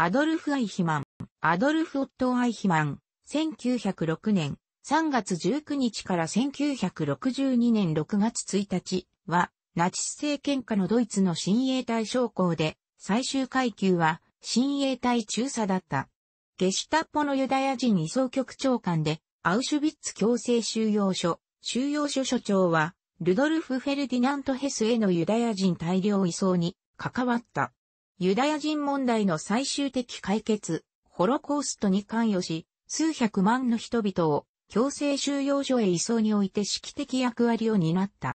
アドルフ・アイヒマン、アドルフ・オット・アイヒマン、1906年3月19日から1962年6月1日は、ナチス政権下のドイツの親衛隊将校で、最終階級は親衛隊中佐だった。ゲシュタッポのユダヤ人移送局長官で、アウシュビッツ強制収容所、収容所所長は、ルドルフ・フェルディナント・ヘスへのユダヤ人大量移送に関わった。ユダヤ人問題の最終的解決、ホロコーストに関与し、数百万の人々を強制収容所へ移送において指揮的役割を担った。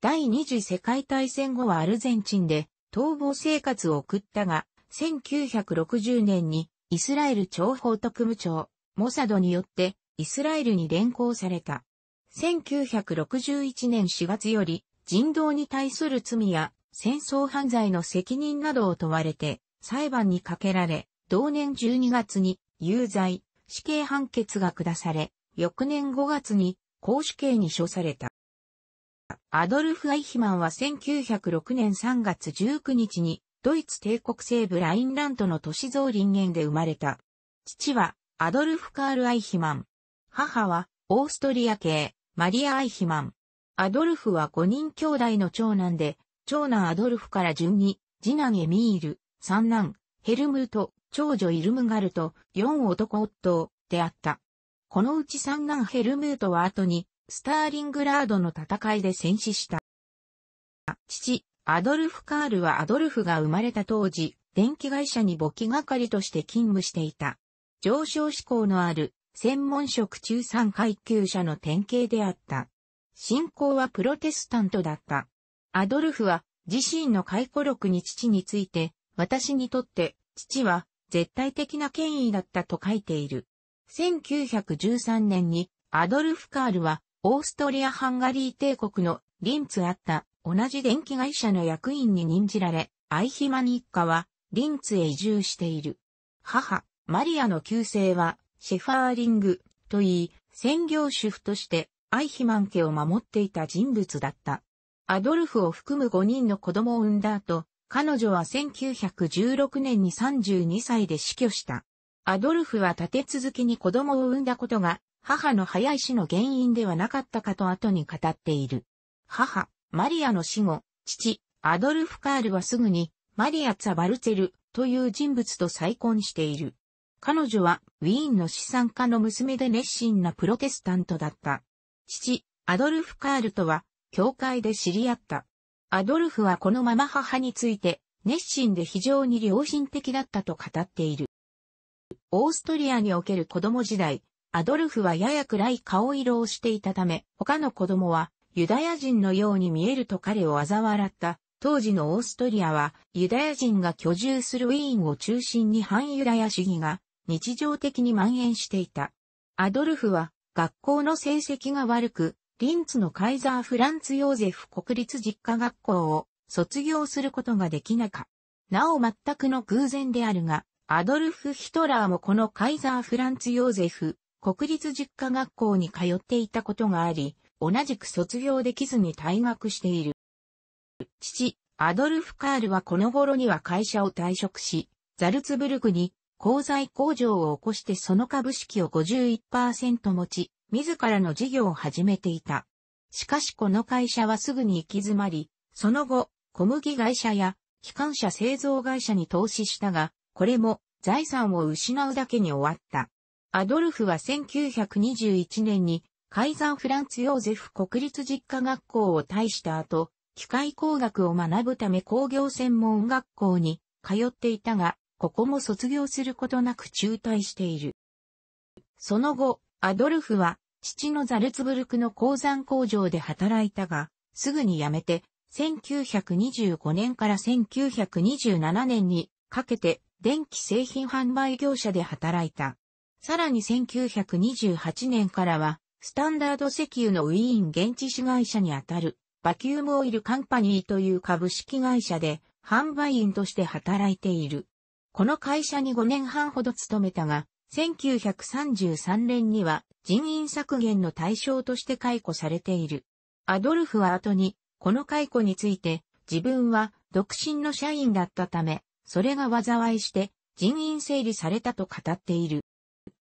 第二次世界大戦後はアルゼンチンで逃亡生活を送ったが、1960年にイスラエル諜報特務庁、モサドによってイスラエルに連行された。1961年4月より人道に対する罪や戦争犯罪の責任などを問われて、裁判にかけられ、同年12月に有罪、死刑判決が下され、翌年5月に公主刑に処された。アドルフ・アイヒマンは1906年3月19日にドイツ帝国西部ラインラントの都市造林園で生まれた。父はアドルフ・カール・アイヒマン。母はオーストリア系マリア・アイヒマン。アドルフは5人兄弟の長男で長男アドルフから順に、次男エミール、三男、ヘルムート、長女イルムガルと、四男夫、であった。このうち三男ヘルムートは後に、スターリングラードの戦いで戦死した。父、アドルフ・カールはアドルフが生まれた当時、電気会社に簿記係として勤務していた。上昇志向のある、専門職中産階級者の典型であった。信仰はプロテスタントだった。アドルフは自身の回顧録に父について、私にとって父は絶対的な権威だったと書いている。1913年にアドルフ・カールはオーストリア・ハンガリー帝国のリンツあった同じ電気会社の役員に任じられ、アイヒマン一家はリンツへ移住している。母、マリアの旧姓はシェファーリングといい、専業主婦としてアイヒマン家を守っていた人物だった。アドルフを含む5人の子供を産んだ後、彼女は1916年に32歳で死去した。アドルフは立て続けに子供を産んだことが、母の早い死の原因ではなかったかと後に語っている。母、マリアの死後、父、アドルフ・カールはすぐに、マリア・ツァ・バルツェルという人物と再婚している。彼女は、ウィーンの資産家の娘で熱心なプロテスタントだった。父、アドルフ・カールとは、教会で知り合った。アドルフはこのまま母について、熱心で非常に良心的だったと語っている。オーストリアにおける子供時代、アドルフはやや暗い顔色をしていたため、他の子供はユダヤ人のように見えると彼を嘲笑った。当時のオーストリアはユダヤ人が居住するウィーンを中心に反ユダヤ主義が日常的に蔓延していた。アドルフは学校の成績が悪く、リンツのカイザー・フランツ・ヨーゼフ国立実家学校を卒業することができなか。なお全くの偶然であるが、アドルフ・ヒトラーもこのカイザー・フランツ・ヨーゼフ国立実家学校に通っていたことがあり、同じく卒業できずに退学している。父、アドルフ・カールはこの頃には会社を退職し、ザルツブルクに鋼材工場を起こしてその株式を51%持ち、自らの事業を始めていた。しかしこの会社はすぐに行き詰まり、その後、小麦会社や機関車製造会社に投資したが、これも財産を失うだけに終わった。アドルフは1921年に海山フランツ・ヨーゼフ国立実家学校を退した後、機械工学を学ぶため工業専門学校に通っていたが、ここも卒業することなく中退している。その後、アドルフは、父のザルツブルクの鉱山工場で働いたが、すぐに辞めて、1925年から1927年にかけて電気製品販売業者で働いた。さらに1928年からは、スタンダード石油のウィーン現地市会社にあたる、バキュームオイルカンパニーという株式会社で販売員として働いている。この会社に5年半ほど勤めたが、1933年には人員削減の対象として解雇されている。アドルフは後に、この解雇について、自分は独身の社員だったため、それが災いして人員整理されたと語っている。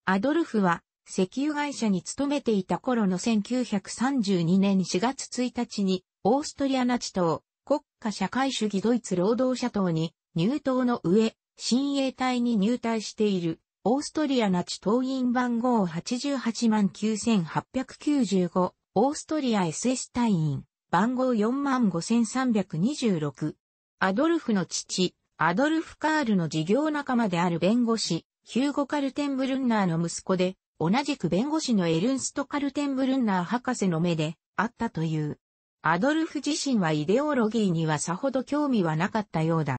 アドルフは石油会社に勤めていた頃の1932年4月1日にオーストリアナチ党国家社会主義ドイツ労働者党に入党の上親衛隊に入隊している、オーストリアナチ党員番号88万9895、オーストリア SS 隊員、番号4万5326。アドルフの父、アドルフ・カールの事業仲間である弁護士、ヒューゴ・カルテンブルンナーの息子で、同じく弁護士のエルンスト・カルテンブルンナー博士の目で、あったという。アドルフ自身はイデオロギーにはさほど興味はなかったようだ。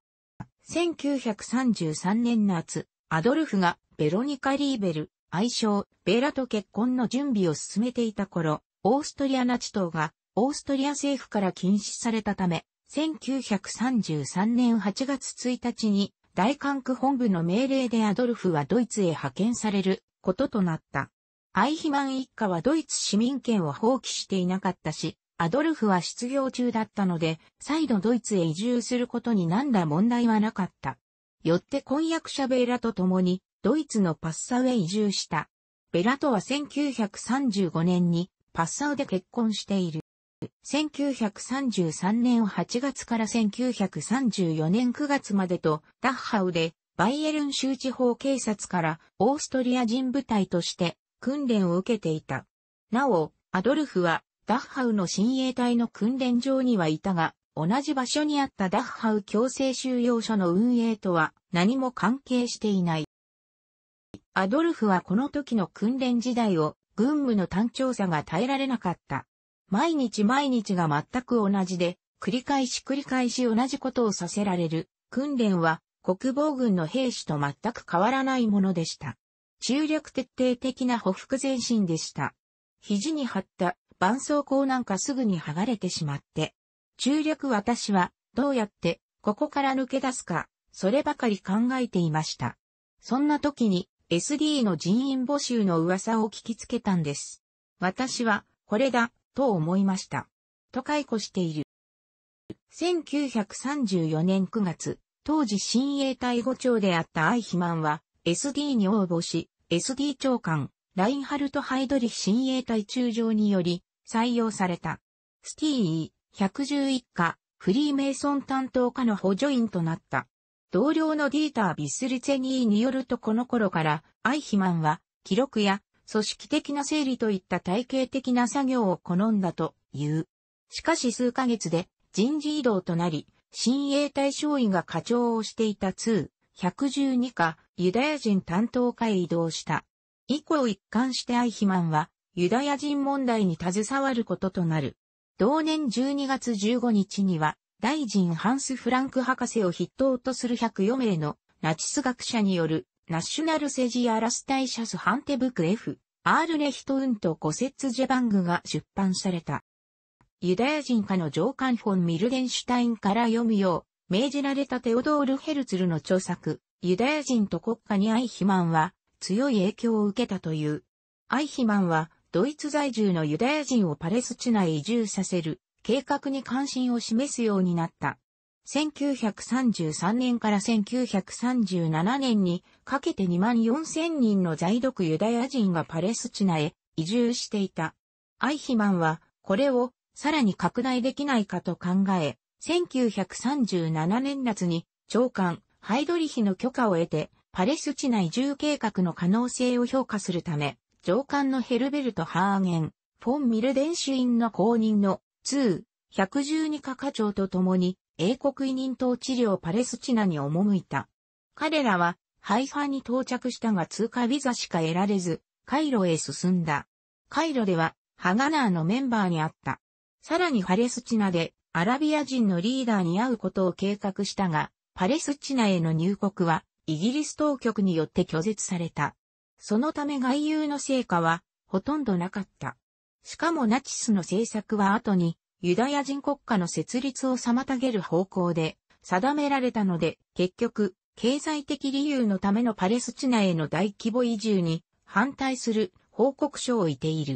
1933年夏、アドルフがベロニカ・リーベル、愛称、ベーラと結婚の準備を進めていた頃、オーストリアナチ党がオーストリア政府から禁止されたため、1933年8月1日に大韓区本部の命令でアドルフはドイツへ派遣されることとなった。アイヒマン一家はドイツ市民権を放棄していなかったし、アドルフは失業中だったので、再度ドイツへ移住することになんだ問題はなかった。よって婚約者ベラと共に、ドイツのパッサウへ移住した。ベラとは1935年にパッサウで結婚している。1933年8月から1934年9月までとダッハウでバイエルン州地方警察からオーストリア人部隊として訓練を受けていた。なお、アドルフはダッハウの親衛隊の訓練場にはいたが、同じ場所にあったダッハウ強制収容所の運営とは何も関係していない。アドルフはこの時の訓練時代を軍務の単調さが耐えられなかった。毎日毎日が全く同じで、繰り返し繰り返し同じことをさせられる訓練は国防軍の兵士と全く変わらないものでした。中略徹底的な匍匐前進でした。肘に張った絆創膏なんかすぐに剥がれてしまって。中略私は、どうやって、ここから抜け出すか、そればかり考えていました。そんな時に、SD の人員募集の噂を聞きつけたんです。私は、これだ、と思いました。と解雇している。1934年9月、当時親衛隊五長であったアイヒマンは、SD に応募し、SD 長官、ラインハルト・ハイドリヒ親衛隊中将により、採用された。スティー111課、フリーメイソン担当課の補助員となった。同僚のディーター・ビスルツェニーによるとこの頃から、アイヒマンは、記録や、組織的な整理といった体系的な作業を好んだという。しかし数ヶ月で、人事異動となり、新衛隊将尉が課長をしていた2、112課、ユダヤ人担当課へ移動した。以降一貫してアイヒマンは、ユダヤ人問題に携わることとなる。同年12月15日には、大臣ハンス・フランク博士を筆頭とする104名のナチス学者によるナショナルセジアラスタイシャスハンテブク F、アールレヒトウントコセッツジェバングが出版された。ユダヤ人化の上官フォン・ミルデンシュタインから読むよう、命じられたテオドール・ヘルツルの著作、ユダヤ人と国家にアイヒマンは強い影響を受けたという。アイヒマンはドイツ在住のユダヤ人をパレスチナへ移住させる計画に関心を示すようになった。1933年から1937年にかけて2万4千人の在独ユダヤ人がパレスチナへ移住していた。アイヒマンはこれをさらに拡大できないかと考え、1937年夏に長官ハイドリヒの許可を得てパレスチナ移住計画の可能性を評価するため上官のヘルベルト・ハーゲン、フォン・ミルデンシュインの公認の2、112課課長と共に英国委任統治領パレスチナに赴いた。彼らはハイファに到着したが通過ビザしか得られず、カイロへ進んだ。カイロではハガナーのメンバーに会った。さらにパレスチナでアラビア人のリーダーに会うことを計画したが、パレスチナへの入国はイギリス当局によって拒絶された。そのため外遊の成果はほとんどなかった。しかもナチスの政策は後にユダヤ人国家の設立を妨げる方向で定められたので結局経済的理由のためのパレスチナへの大規模移住に反対する報告書を置いている。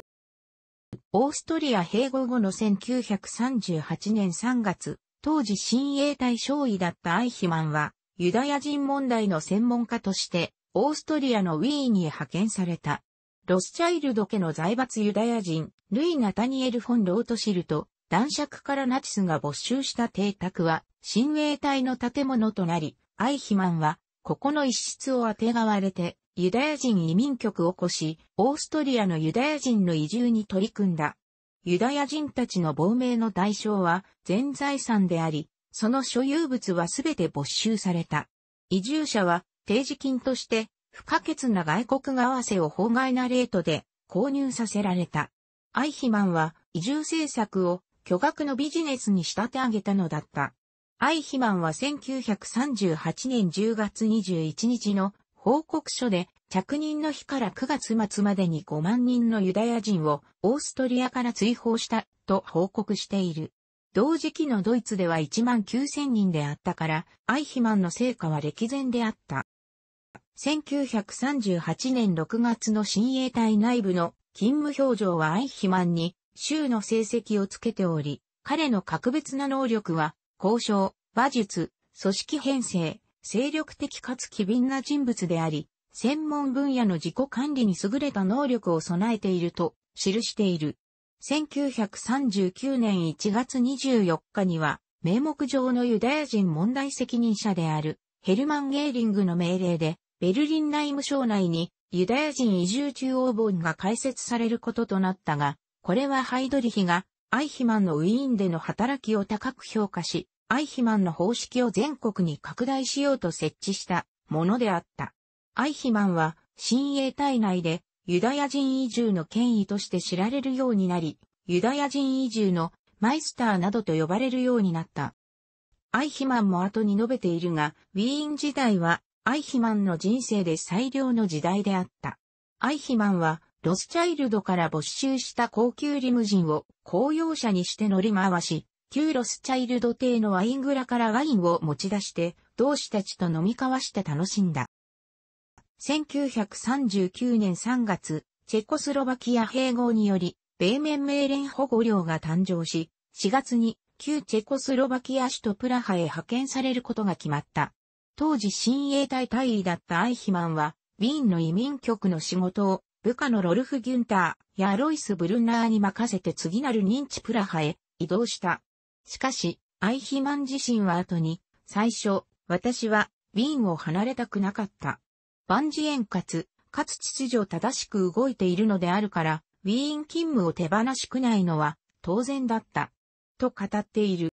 オーストリア併合後の1938年3月、当時親衛隊将尉だったアイヒマンはユダヤ人問題の専門家としてオーストリアのウィーンに派遣された。ロスチャイルド家の財閥ユダヤ人、ルイ・ナタニエル・フォン・ロートシルト、男爵からナチスが没収した邸宅は、親衛隊の建物となり、アイヒマンは、ここの一室をあてがわれて、ユダヤ人移民局を起こし、オーストリアのユダヤ人の移住に取り組んだ。ユダヤ人たちの亡命の代償は全財産であり、その所有物はすべて没収された。移住者は提示金として、不可欠な外国為替を法外なレートで購入させられた。アイヒマンは移住政策を巨額のビジネスに仕立て上げたのだった。アイヒマンは1938年10月21日の報告書で着任の日から9月末までに5万人のユダヤ人をオーストリアから追放したと報告している。同時期のドイツでは1万9000人であったから、アイヒマンの成果は歴然であった。1938年6月の新衛隊内部の勤務表情は相肥満に州の成績をつけており、彼の格別な能力は、交渉、馬術、組織編成、精力的かつ機敏な人物であり、専門分野の自己管理に優れた能力を備えていると記している。1939年1月24日には、名目上のユダヤ人問題責任者であるヘルマン・ゲーリングの命令で、ベルリン内務省内にユダヤ人移住中央ボンが開設されることとなったが、これはハイドリヒがアイヒマンのウィーンでの働きを高く評価し、アイヒマンの方式を全国に拡大しようと設置したものであった。アイヒマンは新英体内でユダヤ人移住の権威として知られるようになり、ユダヤ人移住のマイスターなどと呼ばれるようになった。アイヒマンも後に述べているが、ウィーン時代はアイヒマンの人生で最良の時代であった。アイヒマンは、ロスチャイルドから没収した高級リムジンを公用車にして乗り回し、旧ロスチャイルド邸のワイン蔵からワインを持ち出して、同志たちと飲み交わして楽しんだ。1939年3月、チェコスロバキア併合により、米面命令保護領が誕生し、4月に旧チェコスロバキア首都プラハへ派遣されることが決まった。当時親衛隊隊員だったアイヒマンは、ウィーンの移民局の仕事を、部下のロルフ・ギュンターやロイス・ブルナーに任せて次なる認知プラハへ移動した。しかし、アイヒマン自身は後に、最初、私は、ウィーンを離れたくなかった。万事円滑、かつ秩序正しく動いているのであるから、ウィーン勤務を手放しくないのは、当然だった。と語っている。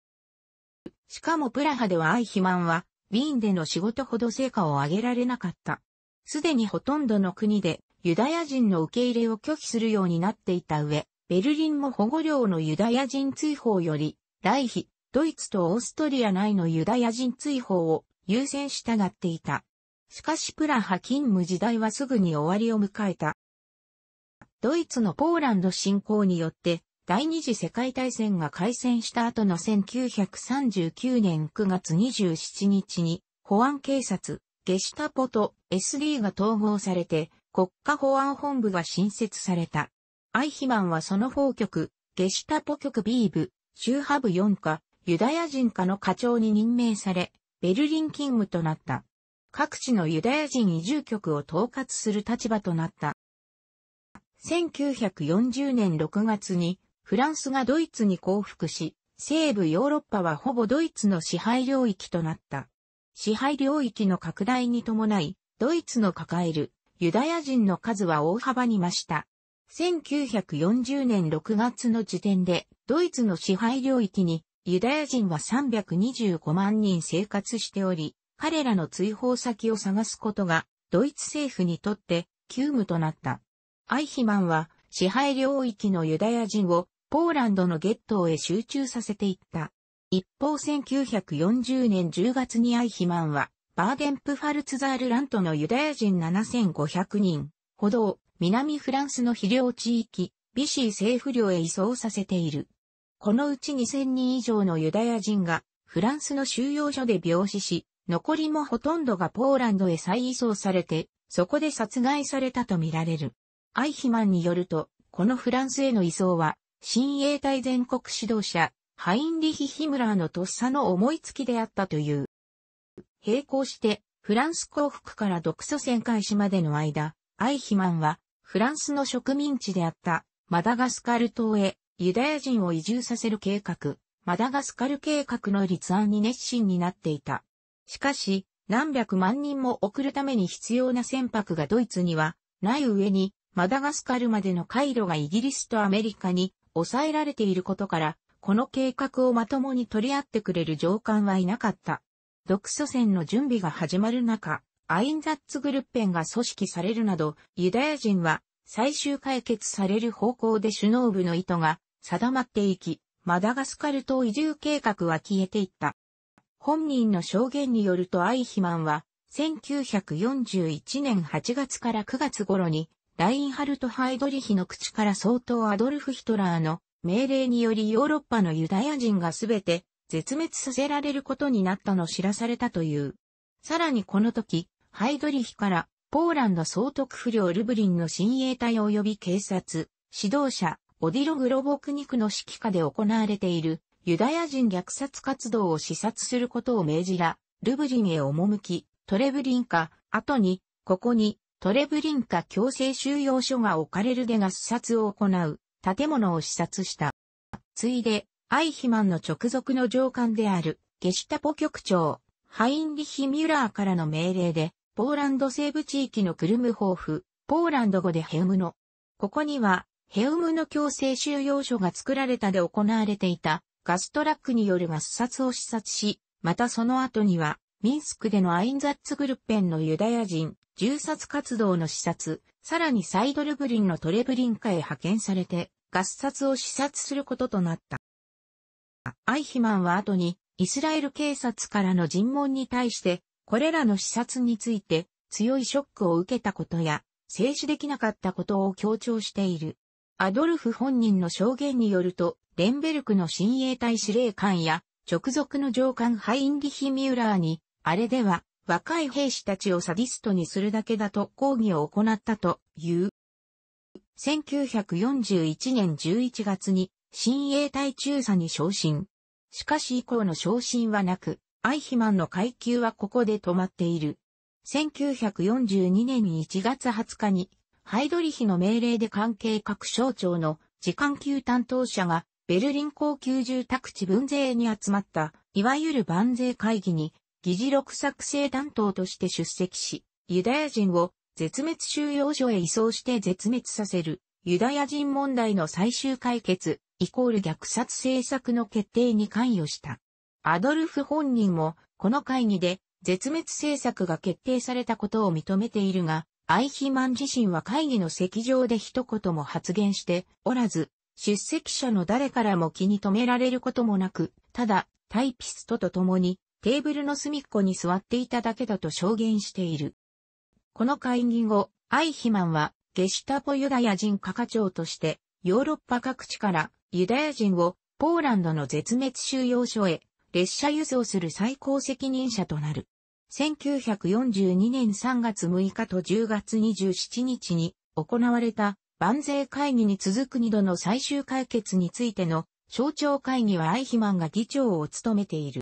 しかもプラハではアイヒマンは、ウィーンでの仕事ほど成果を上げられなかった。すでにほとんどの国でユダヤ人の受け入れを拒否するようになっていた上、ベルリンも保護領のユダヤ人追放より、来日、ドイツとオーストリア内のユダヤ人追放を優先したがっていた。しかしプラハ勤務時代はすぐに終わりを迎えた。ドイツのポーランド侵攻によって第二次世界大戦が開戦した後の1939年9月27日に、保安警察、ゲシュタポと SD が統合されて、国家保安本部が新設された。アイヒマンはその法局、ゲシュタポ局 B 部、周波部4課、ユダヤ人課の課長に任命され、ベルリン勤務となった。各地のユダヤ人移住局を統括する立場となった。1940年6月にフランスがドイツに降伏し、西部ヨーロッパはほぼドイツの支配領域となった。支配領域の拡大に伴い、ドイツの抱えるユダヤ人の数は大幅に増した。1940年6月の時点で、ドイツの支配領域にユダヤ人は325万人生活しており、彼らの追放先を探すことが、ドイツ政府にとって急務となった。アイヒマンは支配領域のユダヤ人をポーランドのゲットーへ集中させていった。一方1940年10月にアイヒマンは、バーデンプファルツザールラントのユダヤ人7500人、ほどを南フランスの肥料地域、ビシー政府領へ移送させている。このうち2000人以上のユダヤ人がフランスの収容所で病死し、残りもほとんどがポーランドへ再移送されて、そこで殺害されたとみられる。アイヒマンによると、このフランスへの移送は親衛隊全国指導者、ハインリヒ・ヒムラーのとっさの思いつきであったという。並行して、フランス降伏から独ソ戦開始までの間、アイヒマンは、フランスの植民地であった、マダガスカル島へ、ユダヤ人を移住させる計画、マダガスカル計画の立案に熱心になっていた。しかし、何百万人も送るために必要な船舶がドイツには、ない上に、マダガスカルまでの回路がイギリスとアメリカに抑えられていることから、この計画をまともに取り合ってくれる上官はいなかった。独祖戦の準備が始まる中、アインザッツグルッペンが組織されるなど、ユダヤ人は最終解決される方向で首脳部の意図が定まっていき、マダガスカル島移住計画は消えていった。本人の証言によるとアイヒマンは、1941年8月から9月頃にラインハルト・ハイドリヒの口から相当アドルフ・ヒトラーの命令によりヨーロッパのユダヤ人がすべて絶滅させられることになったの知らされたという。さらにこの時、ハイドリヒからポーランド総督不良ルブリンの親衛隊及び警察、指導者、オディロ・グロボクニクの指揮下で行われているユダヤ人虐殺活動を視察することを命じら、ルブリンへ赴き、トレブリンか、後に、ここに、トレブリンカ強制収容所が置かれるでが視察を行う建物を視察した。ついで、アイヒマンの直属の上官であるゲシュタポ局長、ハインリヒ・ミュラーからの命令で、ポーランド西部地域のクルムホーフ、ポーランド語でヘウムの、ここには、ヘウムの強制収容所が作られたで行われていたガストラックによるガス殺を視察し、またその後にはミンスクでのアインザッツグルッペンのユダヤ人、銃殺活動の視察、さらにサイドルブリンのトレブリンカへ派遣されて、合殺を視察することとなった。アイヒマンは後に、イスラエル警察からの尋問に対して、これらの視察について、強いショックを受けたことや、静止できなかったことを強調している。アドルフ本人の証言によると、レンベルクの親衛隊司令官や、直属の上官ハインリヒ・ミューラーに、あれでは、若い兵士たちをサディストにするだけだと抗議を行ったという。1941年11月に新衛隊中佐に昇進。しかし以降の昇進はなく、アイヒマンの階級はここで止まっている。1942年1月20日に、ハイドリヒの命令で関係各省庁の時間級担当者がベルリン高級住宅地分税に集まった、いわゆる万税会議に議事録作成担当として出席し、ユダヤ人を絶滅収容所へ移送して絶滅させる、ユダヤ人問題の最終解決、イコール虐殺政策の決定に関与した。アドルフ本人も、この会議で、絶滅政策が決定されたことを認めているが、アイヒマン自身は会議の席上で一言も発言しておらず、出席者の誰からも気に留められることもなく、ただ、タイピストと共にテーブルの隅っこに座っていただけだと証言している。この会議後、アイヒマンは、ゲシュタポユダヤ人課課長として、ヨーロッパ各地からユダヤ人をポーランドの絶滅収容所へ列車輸送する最高責任者となる。1942年3月6日と10月27日に行われた万税会議に続く二度の最終解決についての省庁会議はアイヒマンが議長を務めている。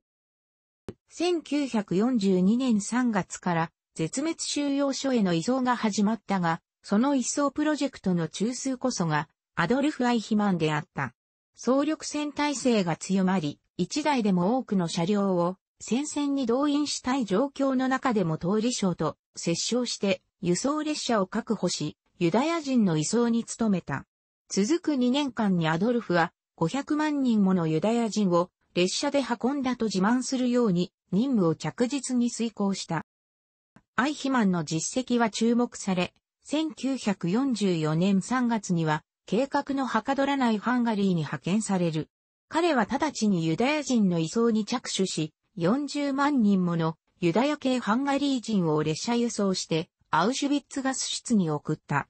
1942年3月から絶滅収容所への移送が始まったが、その移送プロジェクトの中枢こそがアドルフ・アイヒマンであった。総力戦体制が強まり、一台でも多くの車両を戦線に動員したい状況の中でも通り省と折衝して輸送列車を確保し、ユダヤ人の移送に努めた。続く2年間にアドルフは500万人ものユダヤ人を列車で運んだと自慢するように任務を着実に遂行した。アイヒマンの実績は注目され、1944年3月には計画のはかどらないハンガリーに派遣される。彼は直ちにユダヤ人の移送に着手し、40万人ものユダヤ系ハンガリー人を列車輸送して、アウシュビッツガス室に送った。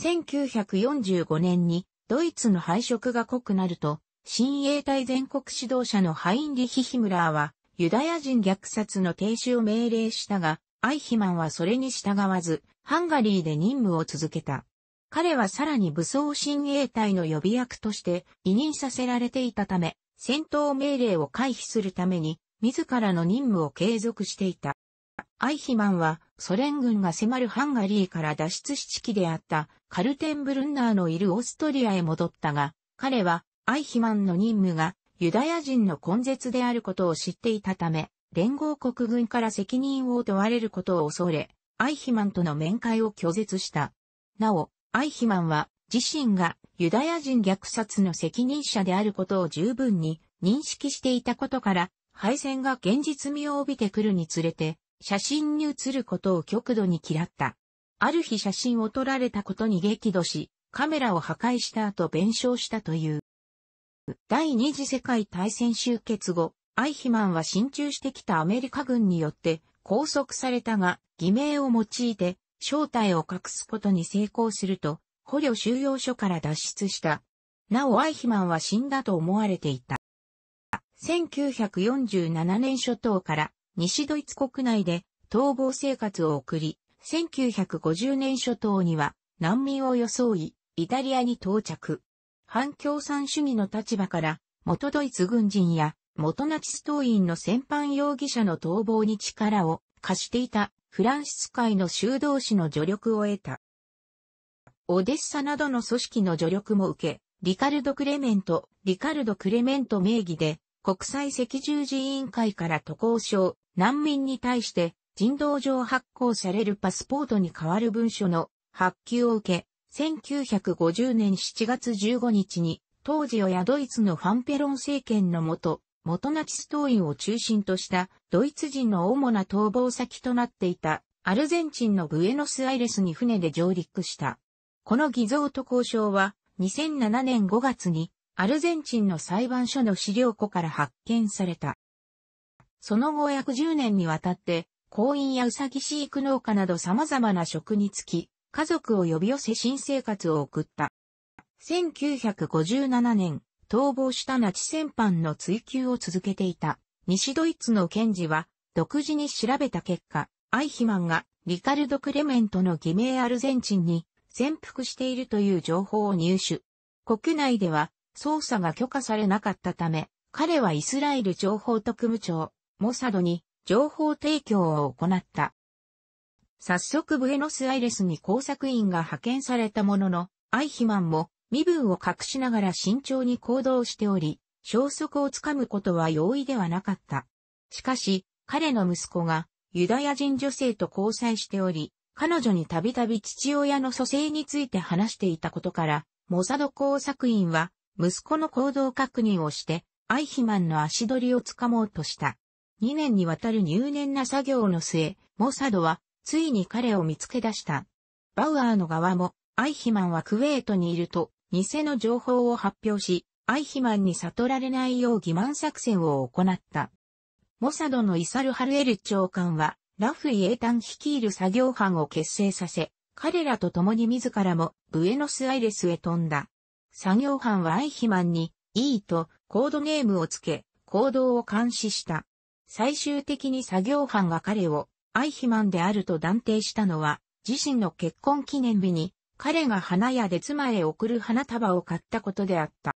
1945年にドイツの配色が濃くなると、親衛隊全国指導者のハインリヒ・ヒムラーは、ユダヤ人虐殺の停止を命令したが、アイヒマンはそれに従わず、ハンガリーで任務を続けた。彼はさらに武装親衛隊の予備役として委任させられていたため、戦闘命令を回避するために、自らの任務を継続していた。アイヒマンは、ソ連軍が迫るハンガリーから脱出し地であった、カルテンブルンナーのいるオーストリアへ戻ったが、彼はアイヒマンの任務がユダヤ人の根絶であることを知っていたため、連合国軍から責任を問われることを恐れ、アイヒマンとの面会を拒絶した。なお、アイヒマンは自身がユダヤ人虐殺の責任者であることを十分に認識していたことから、敗戦が現実味を帯びてくるにつれて、写真に写ることを極度に嫌った。ある日写真を撮られたことに激怒し、カメラを破壊した後弁償したという。第二次世界大戦終結後、アイヒマンは進駐してきたアメリカ軍によって拘束されたが、偽名を用いて正体を隠すことに成功すると、捕虜収容所から脱出した。なおアイヒマンは死んだと思われていた。1947年初頭から西ドイツ国内で逃亡生活を送り、1950年初頭には難民を装い、イタリアに到着。反共産主義の立場から、元ドイツ軍人や元ナチス党員の戦犯容疑者の逃亡に力を貸していたフランシス会の修道士の助力を得た。オデッサなどの組織の助力も受け、リカルド・クレメント、リカルド・クレメント名義で国際赤十字委員会から渡航証、難民に対して人道上発行されるパスポートに代わる文書の発給を受け、1950年7月15日に、当時をやドイツのファンペロン政権のもと、元ナチス党員を中心としたドイツ人の主な逃亡先となっていたアルゼンチンのブエノスアイレスに船で上陸した。この偽造と交渉は2007年5月にアルゼンチンの裁判所の資料庫から発見された。その後約10年にわたって、公員やウサギ飼育農家など様々な職に就き、家族を呼び寄せ新生活を送った。1957年、逃亡したナチ戦犯の追及を続けていた西ドイツの検事は独自に調べた結果、アイヒマンがリカルド・クレメントの偽名アルゼンチンに潜伏しているという情報を入手。国内では捜査が許可されなかったため、彼はイスラエル情報特務長、モサドに情報提供を行った。早速ブエノスアイレスに工作員が派遣されたものの、アイヒマンも身分を隠しながら慎重に行動しており、消息をつかむことは容易ではなかった。しかし、彼の息子がユダヤ人女性と交際しており、彼女にたびたび父親の蘇生について話していたことから、モサド工作員は息子の行動確認をして、アイヒマンの足取りをつかもうとした。2年にわたる入念な作業の末、モサドはついに彼を見つけ出した。バウアーの側も、アイヒマンはクウェートにいると、偽の情報を発表し、アイヒマンに悟られないよう欺瞞作戦を行った。モサドのイサル・ハルエル長官は、ラフイ・エータン率いる作業班を結成させ、彼らと共に自らもブエノスアイレスへ飛んだ。作業班はアイヒマンに、E とコードネームをつけ、行動を監視した。最終的に作業班が彼をアイヒマンであると断定したのは、自身の結婚記念日に、彼が花屋で妻へ贈る花束を買ったことであった。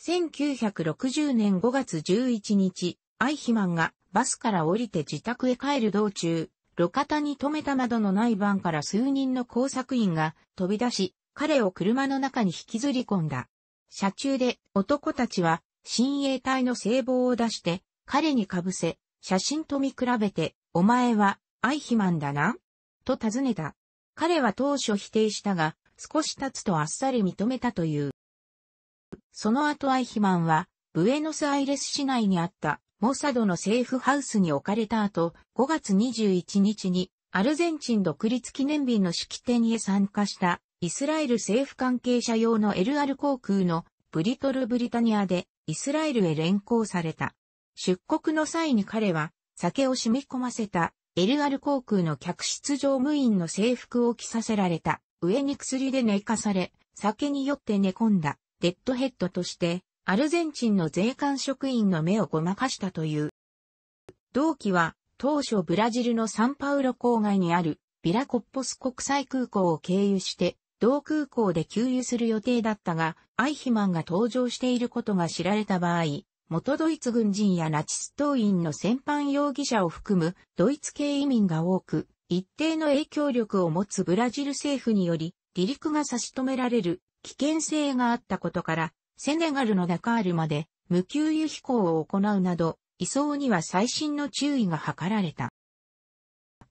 1960年5月11日、アイヒマンがバスから降りて自宅へ帰る道中、路肩に止めた窓のないバンから数人の工作員が飛び出し、彼を車の中に引きずり込んだ。車中で男たちは、親衛隊の聖望を出して、彼にかぶせ、写真と見比べて、お前は、アイヒマンだなと尋ねた。彼は当初否定したが、少し経つとあっさり認めたという。その後アイヒマンは、ブエノスアイレス市内にあったモサドの政府ハウスに置かれた後、5月21日にアルゼンチン独立記念日の式典へ参加したイスラエル政府関係者用のエルアル航空のブリトルブリタニアでイスラエルへ連行された。出国の際に彼は酒を染み込ませた、エルアル航空の客室乗務員の制服を着させられた、上に薬で寝かされ、酒に酔って寝込んだ、デッドヘッドとして、アルゼンチンの税関職員の目をごまかしたという。同期は、当初ブラジルのサンパウロ郊外にある、ビラコッポス国際空港を経由して、同空港で給油する予定だったが、アイヒマンが登場していることが知られた場合、元ドイツ軍人やナチス党員の戦犯容疑者を含むドイツ系移民が多く、一定の影響力を持つブラジル政府により、離陸が差し止められる危険性があったことから、セネガルのダカールまで無給油飛行を行うなど、移送には最新の注意が図られた。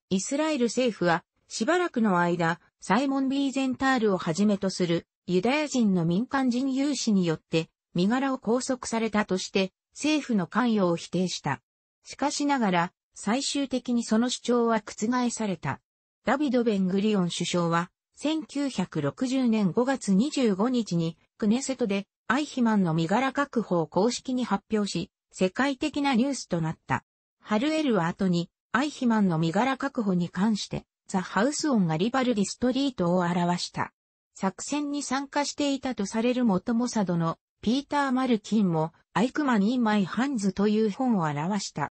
イスラエル政府は、しばらくの間、サイモン・ビーゼンタールをはじめとするユダヤ人の民間人有志によって身柄を拘束されたとして、政府の関与を否定した。しかしながら、最終的にその主張は覆された。ダビド・ベングリオン首相は、1960年5月25日に、クネセトで、アイヒマンの身柄確保を公式に発表し、世界的なニュースとなった。ハルエルは後に、アイヒマンの身柄確保に関して、ザ・ハウスオンがリバルディストリートを表した。作戦に参加していたとされる元モサドのピーター・マルキンも、アイクマン・イン・マイ・ハンズという本を表した。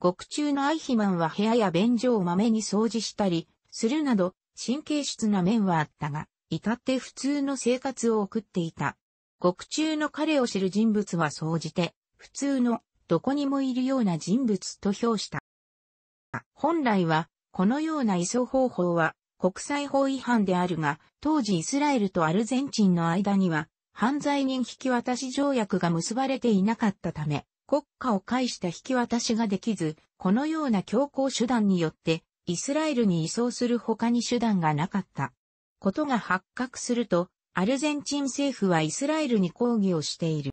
獄中のアイヒマンは部屋や便所をまめに掃除したり、するなど、神経質な面はあったが、至って普通の生活を送っていた。獄中の彼を知る人物は総じて、普通の、どこにもいるような人物と評した。本来は、このような移送方法は、国際法違反であるが、当時イスラエルとアルゼンチンの間には、犯罪人引き渡し条約が結ばれていなかったため、国家を介した引き渡しができず、このような強行手段によって、イスラエルに移送する他に手段がなかった。ことが発覚すると、アルゼンチン政府はイスラエルに抗議をしている。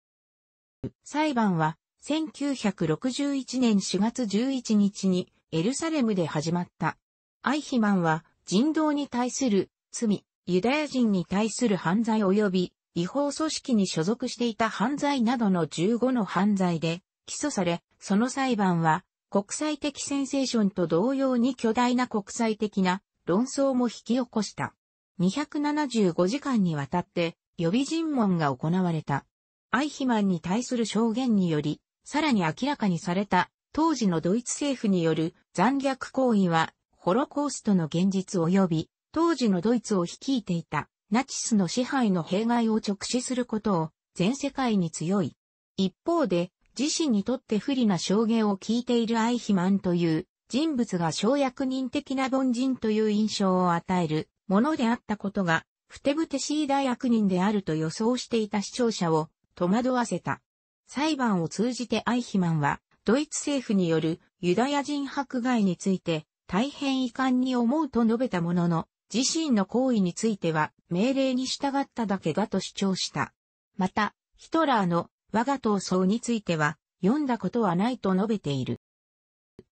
裁判は、1961年4月11日にエルサレムで始まった。アイヒマンは人道に対する罪、ユダヤ人に対する犯罪及び違法組織に所属していた犯罪などの15の犯罪で起訴され、その裁判は国際的センセーションと同様に巨大な国際的な論争も引き起こした。275時間にわたって予備尋問が行われた。アイヒマンに対する証言により、さらに明らかにされた当時のドイツ政府による残虐行為はホロコーストの現実及び当時のドイツを率いていたナチスの支配の弊害を直視することを全世界に強い。一方で、自身にとって不利な証言を聞いているアイヒマンという人物が小役人的な凡人という印象を与えるものであったことが、ふてぶてしい大役人であると予想していた視聴者を戸惑わせた。裁判を通じてアイヒマンは、ドイツ政府によるユダヤ人迫害について大変遺憾に思うと述べたものの、自身の行為については命令に従っただけだと主張した。また、ヒトラーの我が闘争については読んだことはないと述べている。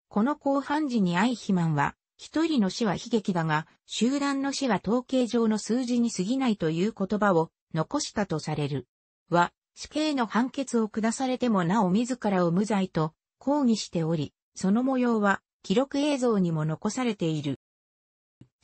この公判時にアイヒマンは、一人の死は悲劇だが、集団の死は統計上の数字に過ぎないという言葉を残したとされる。は、死刑の判決を下されてもなお自らを無罪と抗議しており、その模様は記録映像にも残されている。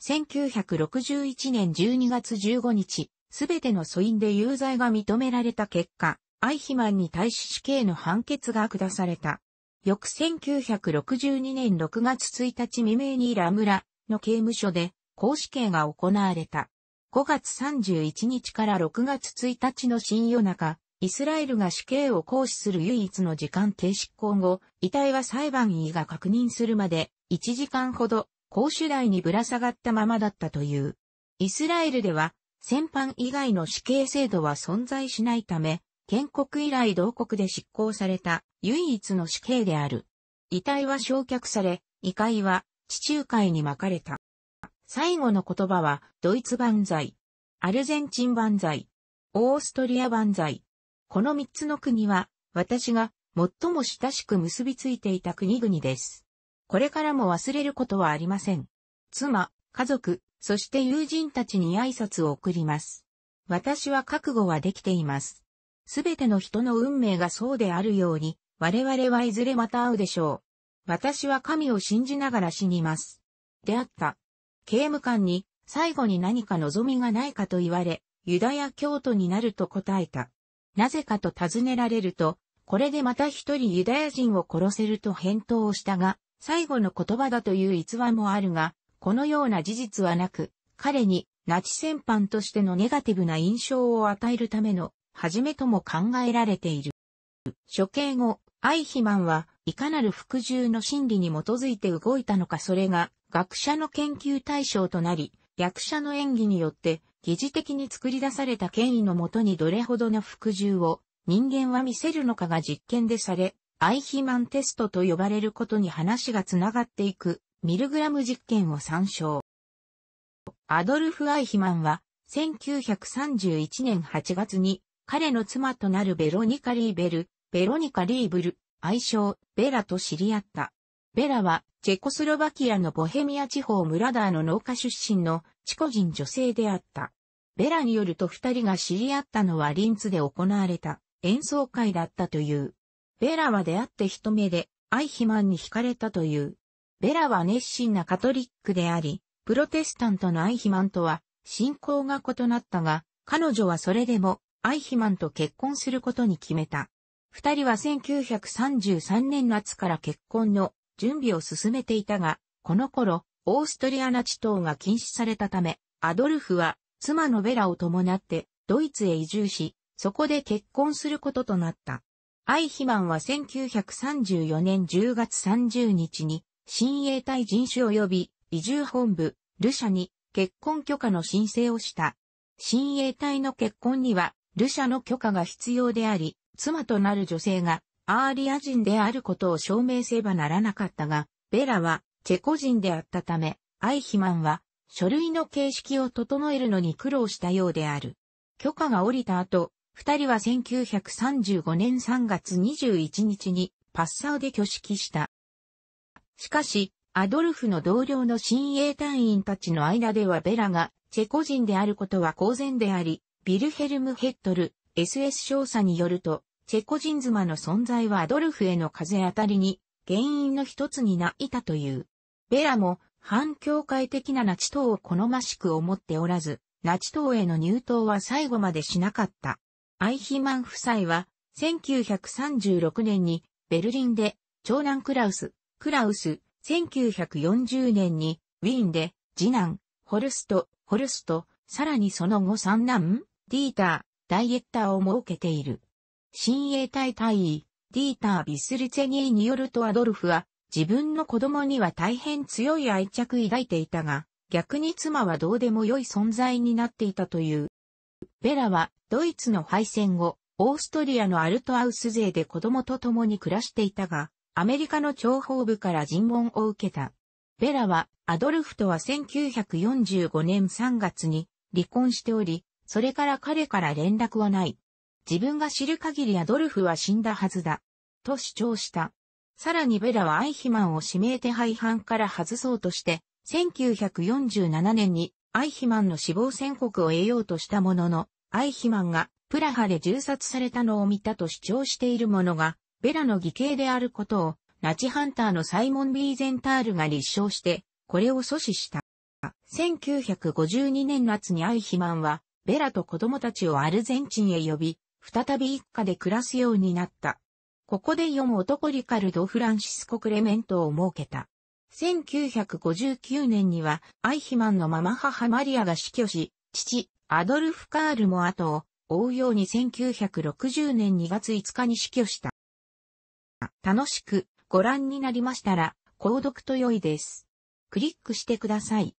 1961年12月15日、すべての素因で有罪が認められた結果、アイヒマンに対し死刑の判決が下された。翌1962年6月1日未明にラムラの刑務所で公死刑が行われた。5月31日から6月1日の新夜中、イスラエルが死刑を行使する唯一の時間停止行後、遺体は裁判員が確認するまで1時間ほど公主台にぶら下がったままだったという。イスラエルでは、戦犯以外の死刑制度は存在しないため、建国以来同国で執行された唯一の死刑である。遺体は焼却され、遺骸は地中海に巻かれた。最後の言葉は、ドイツ万歳、アルゼンチン万歳、オーストリア万歳。この三つの国は、私が最も親しく結びついていた国々です。これからも忘れることはありません。妻、家族、そして友人たちに挨拶を送ります。私は覚悟はできています。すべての人の運命がそうであるように、我々はいずれまた会うでしょう。私は神を信じながら死にます。であった。刑務官に最後に何か望みがないかと言われ、ユダヤ教徒になると答えた。なぜかと尋ねられると、これでまた一人ユダヤ人を殺せると返答をしたが、最後の言葉だという逸話もあるが、このような事実はなく、彼にナチ戦犯としてのネガティブな印象を与えるための、はじめとも考えられている。処刑後、アイヒマンはいかなる服従の心理に基づいて動いたのかそれが学者の研究対象となり、役者の演技によって疑似的に作り出された権威のもとにどれほどの服従を人間は見せるのかが実験でされ、アイヒマンテストと呼ばれることに話がつながっていく、ミルグラム実験を参照。アドルフ・アイヒマンは、1931年8月に、彼の妻となるベロニカ・リーベル、ベロニカ・リーブル、愛称、ベラと知り合った。ベラは、チェコスロバキアのボヘミア地方ムラダーの農家出身のチコ人女性であった。ベラによると二人が知り合ったのはリンツで行われた演奏会だったという。ベラは出会って一目でアイヒマンに惹かれたという。ベラは熱心なカトリックであり、プロテスタントのアイヒマンとは信仰が異なったが、彼女はそれでもアイヒマンと結婚することに決めた。二人は1933年夏から結婚の準備を進めていたが、この頃、オーストリアナチ島が禁止されたため、アドルフは妻のベラを伴ってドイツへ移住し、そこで結婚することとなった。アイヒマンは1934年10月30日に、親衛隊人種及び移住本部、ルシャに結婚許可の申請をした。親衛隊の結婚には、ルシャの許可が必要であり、妻となる女性がアーリア人であることを証明せばならなかったが、ベラはチェコ人であったため、アイヒマンは書類の形式を整えるのに苦労したようである。許可が降りた後、二人は1935年3月21日にパッサーで挙式した。しかし、アドルフの同僚の親衛隊員たちの間ではベラがチェコ人であることは公然であり、ビルヘルム・ヘッドル、SS 少佐によると、チェコ人妻の存在はアドルフへの風当たりに原因の一つにないたという。ベラも反教会的なナチ党を好ましく思っておらず、ナチ党への入党は最後までしなかった。アイヒマン夫妻は、1936年にベルリンで長男クラウス、クラウス、1940年にウィーンで次男、ホルスト、ホルスト、さらにその後三男、ディーター、ダイエッターを設けている。親衛隊隊員、ディーター・ビスルツェニーによるとアドルフは、自分の子供には大変強い愛着抱いていたが、逆に妻はどうでも良い存在になっていたという。ベラはドイツの敗戦後、オーストリアのアルトアウス勢で子供と共に暮らしていたが、アメリカの諜報部から尋問を受けた。ベラは、アドルフとは1945年3月に離婚しており、それから彼から連絡はない。自分が知る限りアドルフは死んだはずだ。と主張した。さらにベラはアイヒマンを指名手配犯から外そうとして、1947年にアイヒマンの死亡宣告を得ようとしたものの、アイヒマンがプラハで銃殺されたのを見たと主張している者が、ベラの義兄であることを、ナチハンターのサイモン・ビーゼンタールが立証して、これを阻止した。1952年夏にアイヒマンは、ベラと子供たちをアルゼンチンへ呼び、再び一家で暮らすようになった。ここで読む男リカルド・フランシスコ・クレメントを設けた。1959年には、アイヒマンのママ母マリアが死去し、父、アドルフ・カールも後を追うように1960年2月5日に死去した。楽しくご覧になりましたら、購読と良いです。クリックしてください。